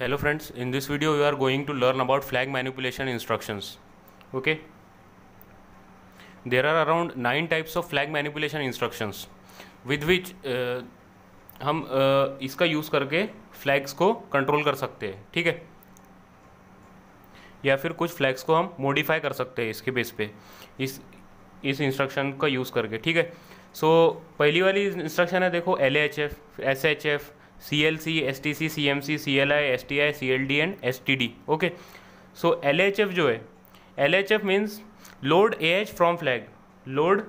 hello friends in this video we are going to learn about flag manipulation instructions okay there are around nine types of flag manipulation instructions with which हम uh, इसका use करके flags को control कर सकते हैं ठीक है या फिर कुछ फ्लैग्स को हम मॉडिफाई कर सकते हैं इसके बेस पे इस इस इंस्ट्रक्शन का यूज़ करके ठीक है सो so, पहली वाली इंस्ट्रक्शन है देखो L H F S H F C L C S T C C M C C L I S T I C L D and S T D okay so L H F जो है L H F means load A H from flag load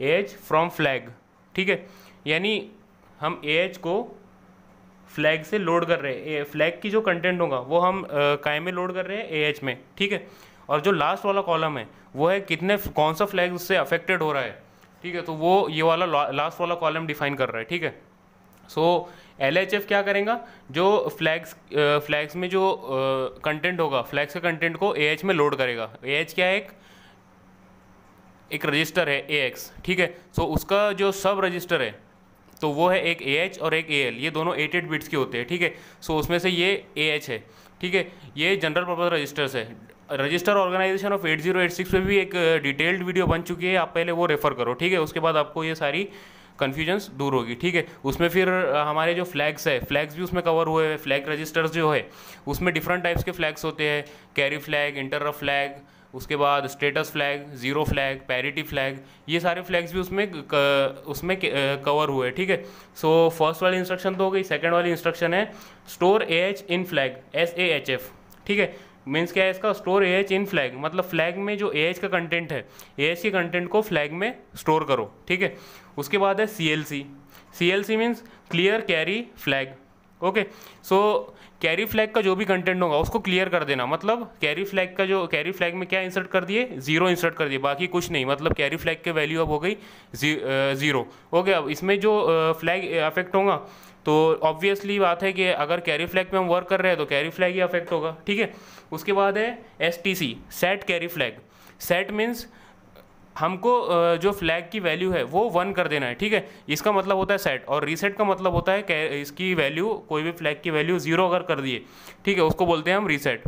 A H from flag ठीक है यानी हम A H को flag से load कर रहे हैं फ्लैग की जो कंटेंट होगा वो हम काय में लोड कर रहे हैं ए एच में ठीक है और जो लास्ट वाला कॉलम है वो है कितने कौन सा फ्लैग उससे अफेक्टेड हो रहा है ठीक है तो वो ये वाला लास्ट वाला कॉलम डिफाइन कर रहा है ठीक है सो so, एल क्या करेगा जो फ्लैग्स फ्लैग्स में जो कंटेंट होगा फ्लैग्स के कंटेंट को ए में लोड करेगा ए क्या है एक एक रजिस्टर है ए एक्स ठीक है सो उसका जो सब रजिस्टर है तो वो है एक ए एच और एक ए एल ये दोनों एट एट बिट्स के होते हैं ठीक है सो उसमें से ये ए एच है ठीक है ये जनरल पर्पज रजिस्टर्स है register organisation of eight zero eight six पर भी एक डिटेल्ड वीडियो बन चुकी है आप पहले वो रेफर करो ठीक है उसके बाद आपको ये सारी कन्फ्यूजन्स दूर होगी ठीक है उसमें फिर हमारे जो फ्लैग्स है फ्लैग्स भी उसमें कवर हुए हैं फ्लैग रजिस्टर्स जो है उसमें डिफरेंट टाइप्स के फ्लैग्स होते हैं कैरी फ्लैग इंटरफ फ्लैग उसके बाद status flag zero flag parity flag ये सारे फ्लैग्स भी उसमें क, उसमें कवर हुए हैं ठीक है सो फर्स्ट वाली इंस्ट्रक्शन तो हो गई सेकेंड वाली इंस्ट्रक्शन है store A H in flag S A H F ठीक है मीन्स क्या है इसका store A H in flag मतलब फ्लैग में जो ए एच का कंटेंट है ए एच के कंटेंट को फ्लैग में स्टोर करो ठीक है उसके बाद है C L C C L C means clear carry flag okay so carry flag का जो भी कंटेंट होगा उसको क्लियर कर देना मतलब कैरी फ्लैग का जो कैरी फ्लैग में क्या इंसर्ट कर दिए जीरो इंसर्ट कर दिए बाकी कुछ नहीं मतलब कैरी फ्लैग के वैल्यू अब हो गई जी, जीरो ओके अब इसमें जो फ्लैग अफेक्ट होगा तो ऑब्वियसली बात है कि अगर कैरी फ्लैग पे हम वर्क कर रहे हैं तो कैरी फ्लैग ही अफेक्ट होगा ठीक है उसके बाद है S T C set carry flag set means हमको जो फ्लैग की वैल्यू है वो वन कर देना है ठीक है इसका मतलब होता है सेट और रीसेट का मतलब होता है इसकी वैल्यू कोई भी फ्लैग की वैल्यू ज़ीरो अगर कर दिए ठीक है उसको बोलते हैं हम reset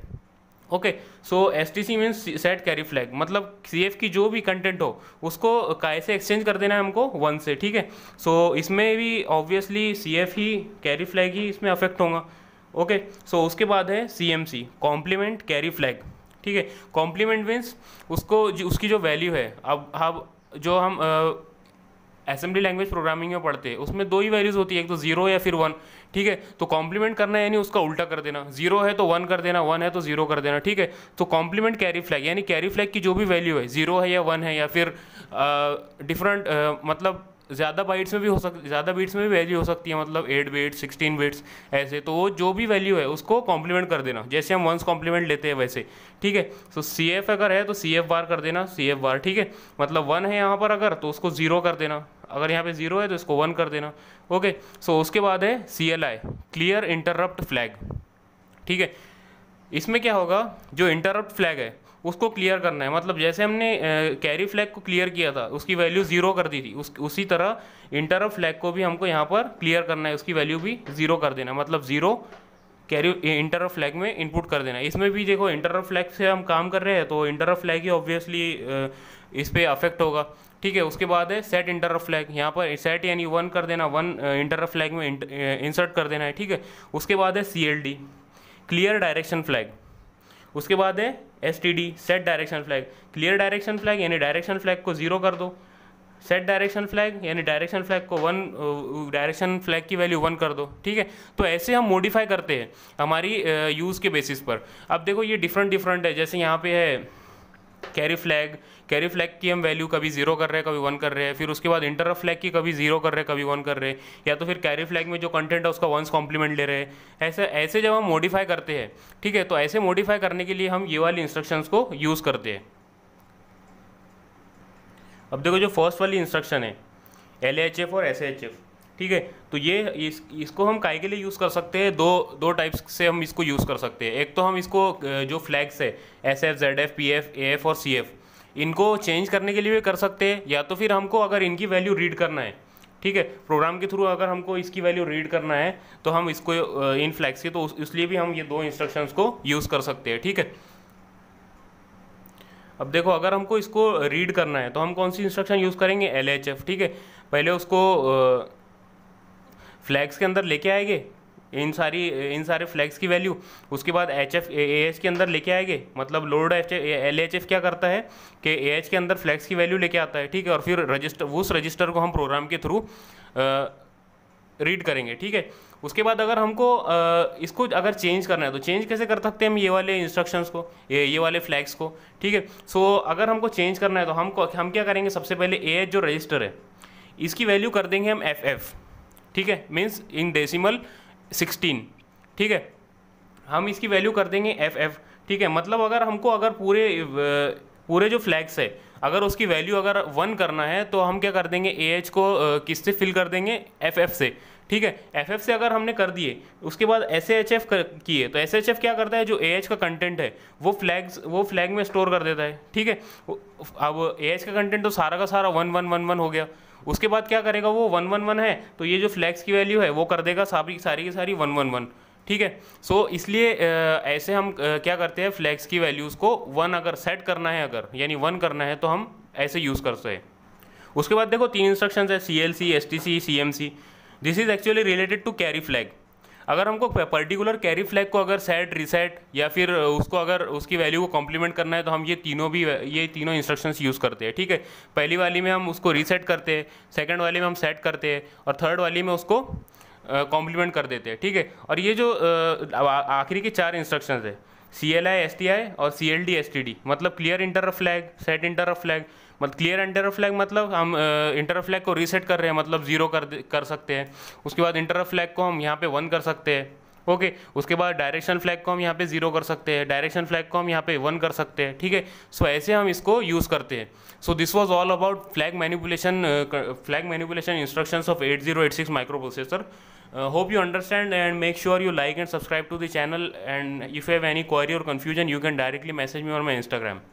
okay so S T C means set carry flag मतलब सी एफ की जो भी कंटेंट हो उसको कैसे एक्सचेंज कर देना है हमको वन से ठीक है सो so, इसमें भी ऑब्वियसली सी एफ ही कैरी फ्लैग ही इसमें अफेक्ट होगा ओके सो उसके बाद है C M C complement carry flag ठीक है कॉम्प्लीमेंट मीन्स उसको उसकी जो वैल्यू है अब हम जो हम असेंबली लैंग्वेज प्रोग्रामिंग में पढ़ते हैं उसमें दो ही वैल्यूज़ होती है एक तो जीरो या फिर वन ठीक है तो कॉम्प्लीमेंट करना है यानी उसका उल्टा कर देना जीरो है तो वन कर देना वन है तो जीरो कर देना ठीक है तो कॉम्प्लीमेंट कैरी फ्लैग यानी कैरी फ्लैग की जो भी वैल्यू है जीरो है या वन है या फिर डिफरेंट मतलब ज़्यादा बाइट्स में भी हो सक ज़्यादा बीट्स में भी वैल्यू हो सकती है मतलब एट बीट्स सिक्सटीन बीट्स ऐसे तो वो जो भी वैल्यू है उसको कॉम्प्लीमेंट कर देना जैसे हम वंस कॉम्प्लीमेंट लेते हैं वैसे ठीक है तो सी एफ अगर है तो सी एफ बार कर देना सी एफ बार ठीक है मतलब वन है यहाँ पर अगर तो उसको ज़ीरो कर देना अगर यहाँ पे ज़ीरो है तो इसको वन कर देना ओके सो उसके बाद है C L I clear interrupt flag ठीक है इसमें क्या होगा जो इंटरप्ट फ्लैग है उसको क्लियर करना है मतलब जैसे हमने कैरी फ्लैग को क्लियर किया था उसकी वैल्यू ज़ीरो कर दी थी उस उसी तरह इंटर फ्लैग को भी हमको यहाँ पर क्लियर करना है उसकी वैल्यू भी ज़ीरो कर देना मतलब ज़ीरो कैरी इंटर फ्लैग में इनपुट कर देना इसमें भी देखो इंटर फ्लैग से हम काम कर रहे हैं तो इंटर फ्लैग ही ऑब्वियसली इस पर अफेक्ट होगा ठीक है उसके बाद है सेट इंटर फ्लैग यहाँ पर सेट यानी वन कर देना वन इंटर फ्लैग में इंसर्ट कर देना है ठीक है उसके बाद है सी क्लियर डायरेक्शन फ्लैग उसके बाद है S T D set direction flag clear direction flag यानी डायरेक्शन फ्लैग को जीरो कर दो सेट डायरेक्शन फ्लैग यानी डायरेक्शन फ्लैग को वन डायरेक्शन फ्लैग की वैल्यू वन कर दो ठीक है तो ऐसे हम मॉडिफाई करते हैं हमारी यूज़ uh, के बेसिस पर अब देखो ये डिफरेंट डिफरेंट है जैसे यहाँ पे है कैरी फ्लैग कैरी फ्लैग की हम वैल्यू कभी जीरो कर रहे हैं कभी वन कर रहे हैं फिर उसके बाद इंटरअप फ्लैग की कभी जीरो कर रहे हैं कभी वन कर रहे हैं या तो फिर कैरी फ्लैग में जो कंटेंट है उसका वंस कॉम्प्लीमेंट ले रहे हैं ऐसे ऐसे जब हम मॉडिफाई करते हैं ठीक है तो ऐसे मॉडिफाई करने के लिए हम ये वाली इंस्ट्रक्शंस को यूज़ करते हैं अब देखो जो फर्स्ट वाली इंस्ट्रक्शन है एल एच एफ और एस एच एफ ठीक है तो ये इस, इसको हम काय के लिए यूज़ कर सकते हैं दो दो टाइप्स से हम इसको यूज़ कर सकते हैं एक तो हम इसको जो फ्लैग्स है S F Z F P F A F और सी एफ इनको चेंज करने के लिए भी कर सकते हैं या तो फिर हमको अगर इनकी वैल्यू रीड करना है ठीक है प्रोग्राम के थ्रू अगर हमको इसकी वैल्यू रीड करना है तो हम इसको इन फ्लैग्स के तो इसलिए भी हम ये दो इंस्ट्रक्शंस को यूज़ कर सकते हैं ठीक है अब देखो अगर हमको इसको रीड करना है तो हम कौन सी इंस्ट्रक्शन यूज़ करेंगे एल ठीक है पहले उसको फ्लैग्स के अंदर लेके आएंगे इन सारी इन सारे फ्लैग्स की वैल्यू उसके बाद एच एफ ए एच के अंदर लेके आएंगे मतलब load H L H F क्या करता है कि ए एच के अंदर फ्लैग्स की वैल्यू लेके आता है ठीक है और फिर रजिस्टर उस रजिस्टर को हम प्रोग्राम के थ्रू रीड करेंगे ठीक है उसके बाद अगर हमको आ, इसको अगर चेंज करना है तो चेंज कैसे कर सकते हैं हम ये वाले इंस्ट्रक्शंस को ये ये वाले फ्लैग्स को ठीक है सो अगर हमको चेंज करना है तो हमको हम क्या करेंगे सबसे पहले ए एच जो रजिस्टर है इसकी वैल्यू कर देंगे हम एफ एफ़ ठीक है मीन्स इन डेसीमल सिक्सटीन ठीक है हम इसकी वैल्यू कर देंगे एफ एफ ठीक है मतलब अगर हमको अगर पूरे पूरे जो फ्लैग्स है अगर उसकी वैल्यू अगर वन करना है तो हम क्या कर देंगे ए एच को किससे फिल कर देंगे एफ एफ से ठीक है एफ एफ से अगर हमने कर दिए उसके बाद एस एच एफ किए तो एस एच एफ क्या करता है जो ए एच का कंटेंट है वो फ्लैग्स वो फ्लैग में स्टोर कर देता है ठीक है अब ए एच का कंटेंट तो सारा का सारा वन वन वन वन हो गया उसके बाद क्या करेगा वो वन वन वन है तो ये जो फ्लैक्स की वैल्यू है वो कर देगा सारी सारी की सारी वन वन वन ठीक है सो so, इसलिए ऐसे हम क्या करते हैं फ्लैक्स की वैल्यूज़ को वन अगर सेट करना है अगर यानी वन करना है तो हम ऐसे यूज़ करते हैं उसके बाद देखो तीन इंस्ट्रक्शन है C L C S T C C M C this is actually related to carry flag अगर हमको पर्टिकुलर कैरी फ्लैग को अगर सेट रिसेट या फिर उसको अगर उसकी वैल्यू को कॉम्प्लीमेंट करना है तो हम ये तीनों भी ये तीनों इंस्ट्रक्शंस यूज़ करते हैं ठीक है पहली वाली में हम उसको रीसेट करते हैं सेकेंड वाली में हम सेट करते हैं और थर्ड वाली में उसको कॉम्प्लीमेंट कर देते हैं ठीक है और ये जो आखिरी के चार इंस्ट्रक्शन है C L I S T I और C L D S T D मतलब clear inter flag set inter flag मतलब क्लियर इंटर फ्लैग मतलब हम इंटर फ्लैग को रीसेट कर रहे हैं मतलब जीरो कर कर सकते हैं उसके बाद इंटर फ्लैग को हम यहाँ पे वन कर सकते हैं ओके okay, उसके बाद डायरेक्शन फ्लैग को हम यहाँ पे जीरो कर सकते हैं डायरेक्शन फ्लैग को हम यहाँ पे वन कर सकते हैं ठीक है सो ऐसे हम इसको यूज़ करते हैं so this was all about flag manipulation flag manipulation instructions of 8086 microprocessor hope you understand and make sure you like and subscribe to the channel and if have any query or confusion you can directly message me or my Instagram